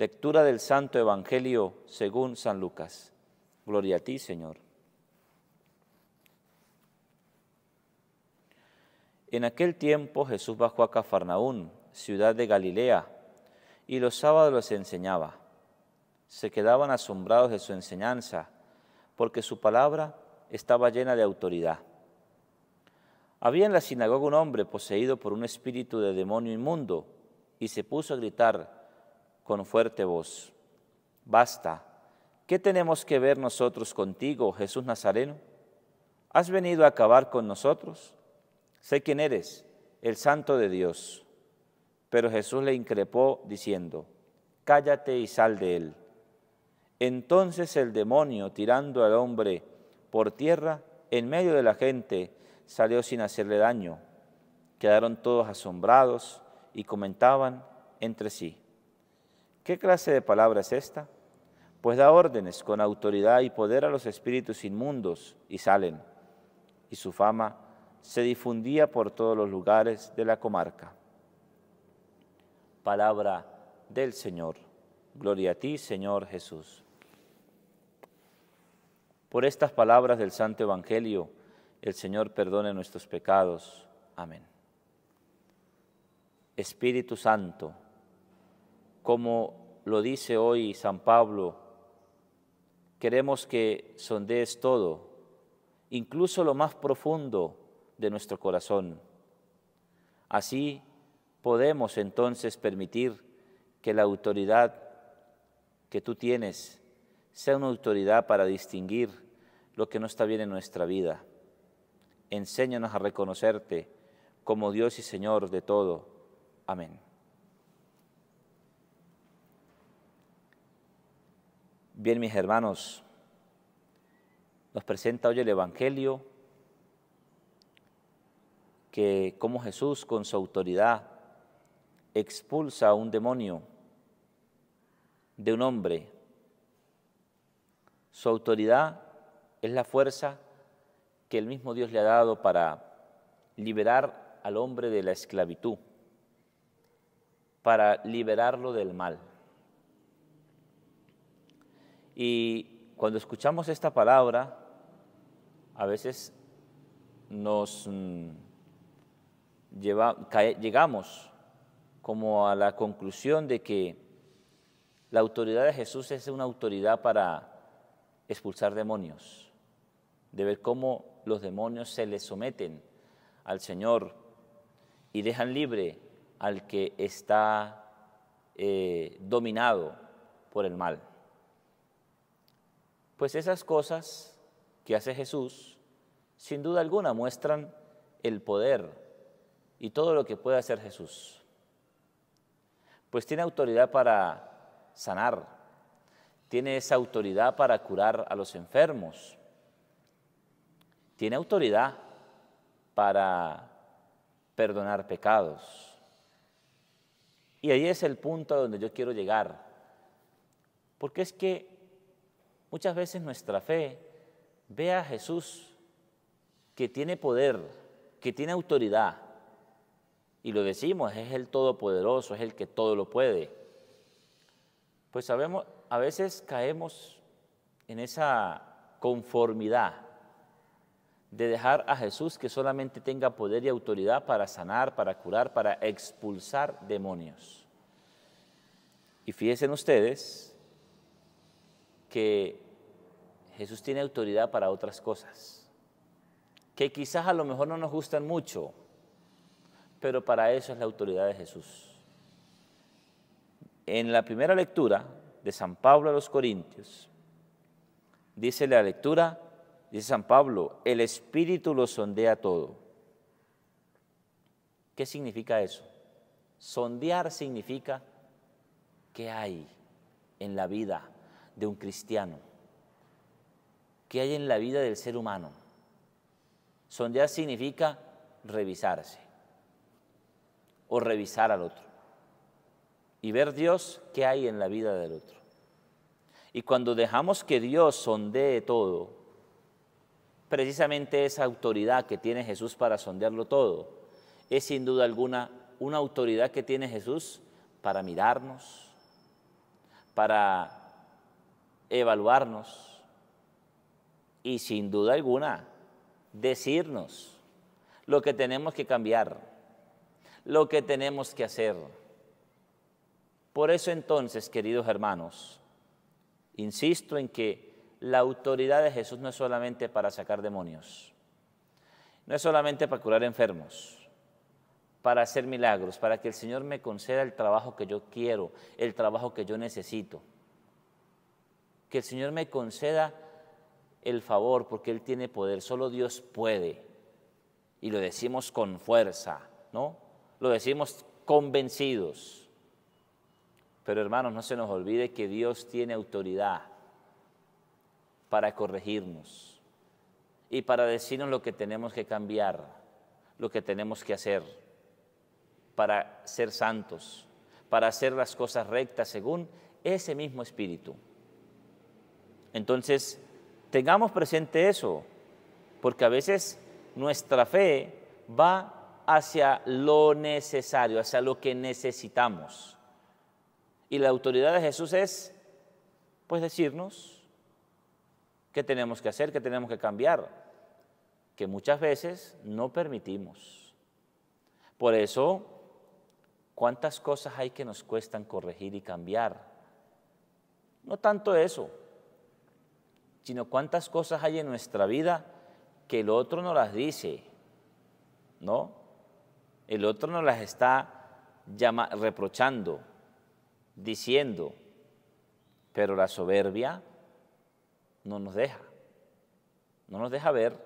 Lectura del Santo Evangelio según San Lucas. Gloria a ti, Señor. En aquel tiempo Jesús bajó a Cafarnaún, ciudad de Galilea, y los sábados los enseñaba. Se quedaban asombrados de su enseñanza, porque su palabra estaba llena de autoridad. Había en la sinagoga un hombre poseído por un espíritu de demonio inmundo, y se puso a gritar, con fuerte voz, Basta, ¿qué tenemos que ver nosotros contigo, Jesús Nazareno? ¿Has venido a acabar con nosotros? Sé quién eres, el santo de Dios. Pero Jesús le increpó diciendo, Cállate y sal de él. Entonces el demonio, tirando al hombre por tierra, en medio de la gente, salió sin hacerle daño. Quedaron todos asombrados y comentaban entre sí ¿Qué clase de palabra es esta? Pues da órdenes con autoridad y poder a los espíritus inmundos y salen. Y su fama se difundía por todos los lugares de la comarca. Palabra del Señor. Gloria a ti, Señor Jesús. Por estas palabras del Santo Evangelio, el Señor perdone nuestros pecados. Amén. Espíritu Santo, como lo dice hoy San Pablo, queremos que sondees todo, incluso lo más profundo de nuestro corazón. Así podemos entonces permitir que la autoridad que tú tienes sea una autoridad para distinguir lo que no está bien en nuestra vida. Enséñanos a reconocerte como Dios y Señor de todo. Amén. Bien, mis hermanos, nos presenta hoy el Evangelio que como Jesús con su autoridad expulsa a un demonio de un hombre. Su autoridad es la fuerza que el mismo Dios le ha dado para liberar al hombre de la esclavitud, para liberarlo del mal. Y cuando escuchamos esta palabra, a veces nos mm, llegamos como a la conclusión de que la autoridad de Jesús es una autoridad para expulsar demonios, de ver cómo los demonios se le someten al Señor y dejan libre al que está eh, dominado por el mal. Pues esas cosas que hace Jesús, sin duda alguna, muestran el poder y todo lo que puede hacer Jesús. Pues tiene autoridad para sanar, tiene esa autoridad para curar a los enfermos, tiene autoridad para perdonar pecados. Y ahí es el punto a donde yo quiero llegar, porque es que Muchas veces nuestra fe ve a Jesús que tiene poder, que tiene autoridad. Y lo decimos, es el todopoderoso, es el que todo lo puede. Pues sabemos, a veces caemos en esa conformidad de dejar a Jesús que solamente tenga poder y autoridad para sanar, para curar, para expulsar demonios. Y fíjense ustedes que Jesús tiene autoridad para otras cosas, que quizás a lo mejor no nos gustan mucho, pero para eso es la autoridad de Jesús. En la primera lectura de San Pablo a los Corintios, dice la lectura, dice San Pablo, el Espíritu lo sondea todo. ¿Qué significa eso? Sondear significa que hay en la vida, de un cristiano? ¿Qué hay en la vida del ser humano? Sondear significa revisarse o revisar al otro y ver Dios qué hay en la vida del otro. Y cuando dejamos que Dios sondee todo, precisamente esa autoridad que tiene Jesús para sondearlo todo, es sin duda alguna una autoridad que tiene Jesús para mirarnos, para evaluarnos y sin duda alguna decirnos lo que tenemos que cambiar, lo que tenemos que hacer. Por eso entonces, queridos hermanos, insisto en que la autoridad de Jesús no es solamente para sacar demonios, no es solamente para curar enfermos, para hacer milagros, para que el Señor me conceda el trabajo que yo quiero, el trabajo que yo necesito que el Señor me conceda el favor, porque Él tiene poder, solo Dios puede. Y lo decimos con fuerza, ¿no? Lo decimos convencidos. Pero hermanos, no se nos olvide que Dios tiene autoridad para corregirnos y para decirnos lo que tenemos que cambiar, lo que tenemos que hacer para ser santos, para hacer las cosas rectas según ese mismo espíritu. Entonces, tengamos presente eso, porque a veces nuestra fe va hacia lo necesario, hacia lo que necesitamos. Y la autoridad de Jesús es, pues, decirnos qué tenemos que hacer, qué tenemos que cambiar, que muchas veces no permitimos. Por eso, ¿cuántas cosas hay que nos cuestan corregir y cambiar? No tanto eso, sino cuántas cosas hay en nuestra vida que el otro no las dice, ¿no? El otro no las está reprochando, diciendo, pero la soberbia no nos deja, no nos deja ver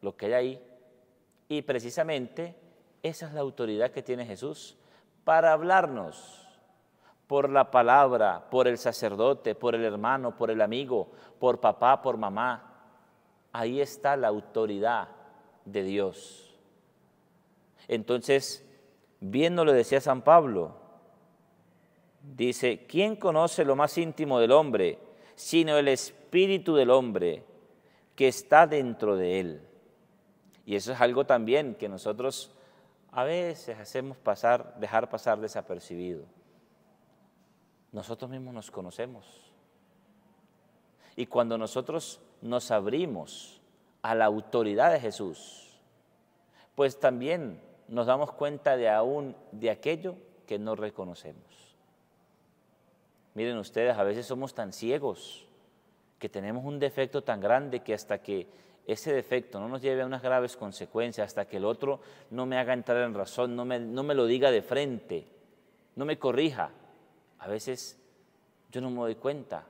lo que hay ahí. Y precisamente esa es la autoridad que tiene Jesús para hablarnos por la palabra, por el sacerdote, por el hermano, por el amigo, por papá, por mamá. Ahí está la autoridad de Dios. Entonces, viendo lo decía San Pablo. Dice, ¿quién conoce lo más íntimo del hombre? Sino el espíritu del hombre que está dentro de él. Y eso es algo también que nosotros a veces hacemos pasar, dejar pasar desapercibido nosotros mismos nos conocemos. Y cuando nosotros nos abrimos a la autoridad de Jesús, pues también nos damos cuenta de aún de aquello que no reconocemos. Miren ustedes, a veces somos tan ciegos que tenemos un defecto tan grande que hasta que ese defecto no nos lleve a unas graves consecuencias, hasta que el otro no me haga entrar en razón, no me, no me lo diga de frente, no me corrija, a veces yo no me doy cuenta.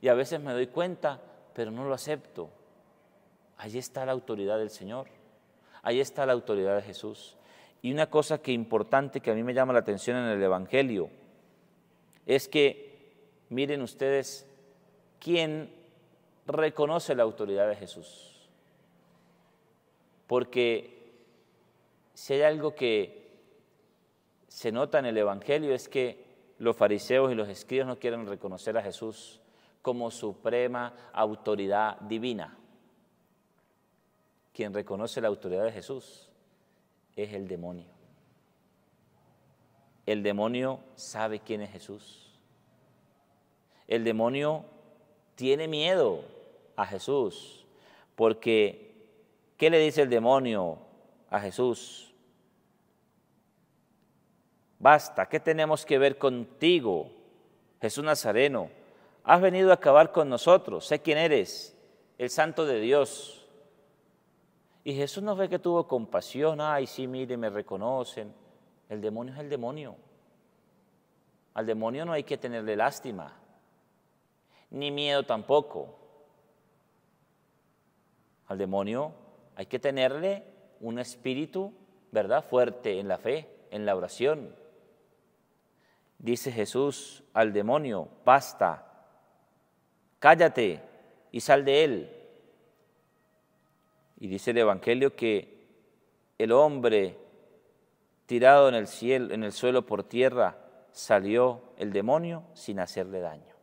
Y a veces me doy cuenta, pero no lo acepto. Ahí está la autoridad del Señor. Ahí está la autoridad de Jesús. Y una cosa que importante que a mí me llama la atención en el Evangelio es que miren ustedes quién reconoce la autoridad de Jesús. Porque si hay algo que se nota en el Evangelio es que los fariseos y los escribas no quieren reconocer a Jesús como suprema autoridad divina. Quien reconoce la autoridad de Jesús es el demonio. El demonio sabe quién es Jesús. El demonio tiene miedo a Jesús, porque ¿qué le dice el demonio a Jesús? Basta, ¿qué tenemos que ver contigo, Jesús Nazareno? Has venido a acabar con nosotros, sé quién eres, el santo de Dios. Y Jesús nos ve que tuvo compasión, ay, sí, mire, me reconocen. El demonio es el demonio. Al demonio no hay que tenerle lástima, ni miedo tampoco. Al demonio hay que tenerle un espíritu, ¿verdad?, fuerte en la fe, en la oración Dice Jesús al demonio, basta, cállate y sal de él. Y dice el Evangelio que el hombre tirado en el, cielo, en el suelo por tierra salió el demonio sin hacerle daño.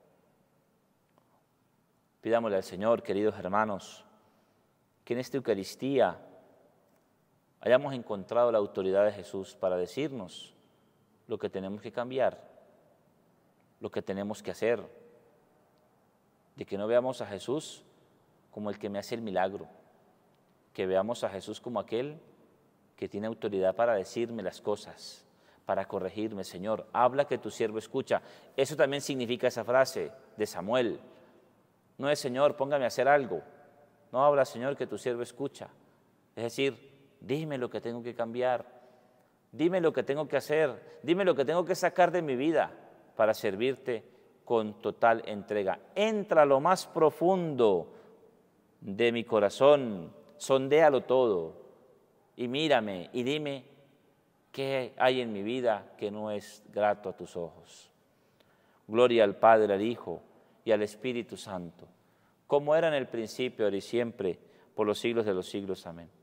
Pidámosle al Señor, queridos hermanos, que en esta Eucaristía hayamos encontrado la autoridad de Jesús para decirnos, lo que tenemos que cambiar, lo que tenemos que hacer, de que no veamos a Jesús como el que me hace el milagro, que veamos a Jesús como aquel que tiene autoridad para decirme las cosas, para corregirme, Señor, habla que tu siervo escucha. Eso también significa esa frase de Samuel. No es, Señor, póngame a hacer algo. No habla, Señor, que tu siervo escucha. Es decir, dime lo que tengo que cambiar, Dime lo que tengo que hacer, dime lo que tengo que sacar de mi vida para servirte con total entrega. Entra a lo más profundo de mi corazón, sondéalo todo y mírame y dime qué hay en mi vida que no es grato a tus ojos. Gloria al Padre, al Hijo y al Espíritu Santo, como era en el principio, ahora y siempre, por los siglos de los siglos. Amén.